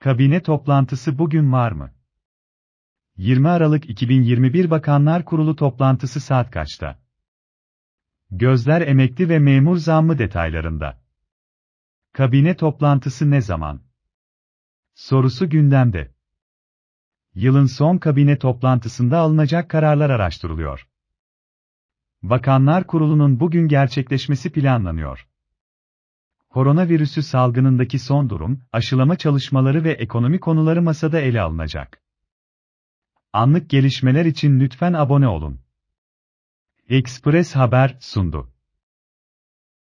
Kabine toplantısı bugün var mı? 20 Aralık 2021 Bakanlar Kurulu toplantısı saat kaçta? Gözler emekli ve memur zammı detaylarında. Kabine toplantısı ne zaman? Sorusu gündemde. Yılın son kabine toplantısında alınacak kararlar araştırılıyor. Bakanlar Kurulu'nun bugün gerçekleşmesi planlanıyor koronavirüsü salgınındaki son durum, aşılama çalışmaları ve ekonomi konuları masada ele alınacak. Anlık gelişmeler için lütfen abone olun. Express Haber sundu.